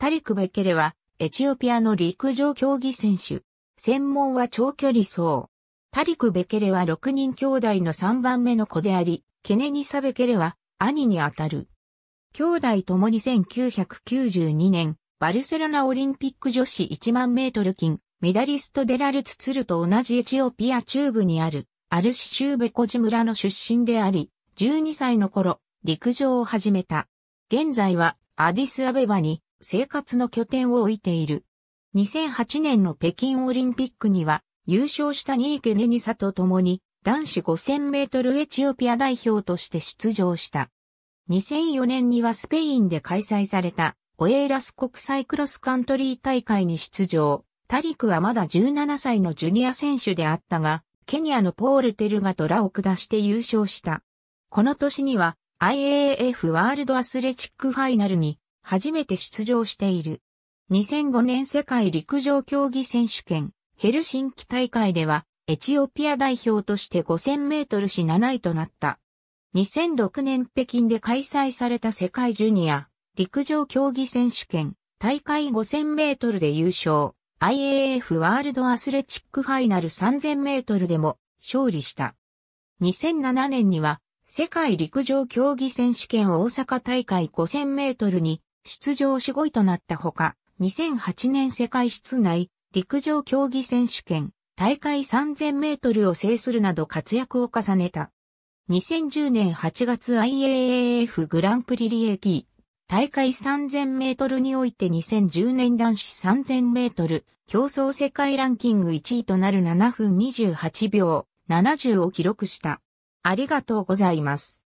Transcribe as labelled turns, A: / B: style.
A: タリク・ベケレは、エチオピアの陸上競技選手。専門は長距離走。タリク・ベケレは6人兄弟の3番目の子であり、ケネニサ・ベケレは兄にあたる。兄弟ともに1992年、バルセロナオリンピック女子1万メートル金、メダリストデラルツツルと同じエチオピア中部にある、アルシシューベコジ村の出身であり、12歳の頃、陸上を始めた。現在は、アディスアベバに生活の拠点を置いている。2008年の北京オリンピックには優勝したニーケネニサと共に男子5000メートルエチオピア代表として出場した。2004年にはスペインで開催されたオエーラス国際クロスカントリー大会に出場。タリクはまだ17歳のジュニア選手であったが、ケニアのポール・テルガトラを下して優勝した。この年には IAF ワールドアスレチックファイナルに初めて出場している。2005年世界陸上競技選手権ヘルシンキ大会ではエチオピア代表として5000メートルし7位となった。2006年北京で開催された世界ジュニア陸上競技選手権大会5000メートルで優勝 IAF ワールドアスレチックファイナル3000メートルでも勝利した。2007年には世界陸上競技選手権大阪大会5000メートルに出場しご位となったほか、2008年世界室内陸上競技選手権大会3000メートルを制するなど活躍を重ねた。2010年8月 IAAF グランプリリエティ大会3000メートルにおいて2010年男子3000メートル競争世界ランキング1位となる7分28秒70を記録した。ありがとうござい
B: ます。